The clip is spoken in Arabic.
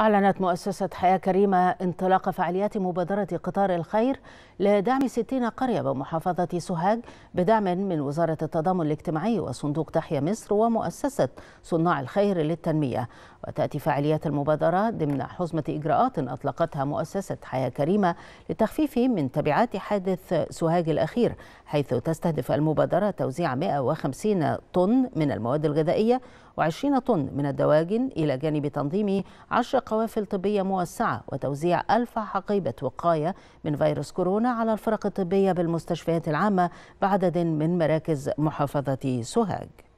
أعلنت مؤسسة حياة كريمة انطلاق فعاليات مبادرة قطار الخير لدعم 60 قرية بمحافظة سوهاج بدعم من وزارة التضامن الاجتماعي وصندوق تحيا مصر ومؤسسة صناع الخير للتنمية وتأتي فعاليات المبادرة ضمن حزمة إجراءات أطلقتها مؤسسة حياة كريمة للتخفيف من تبعات حادث سوهاج الأخير حيث تستهدف المبادرة توزيع 150 طن من المواد الغذائية و20 طن من الدواجن إلى جانب تنظيم 10 قوافل طبية موسعة وتوزيع 1000 حقيبة وقاية من فيروس كورونا على الفرق الطبية بالمستشفيات العامة بعدد من مراكز محافظة سوهاج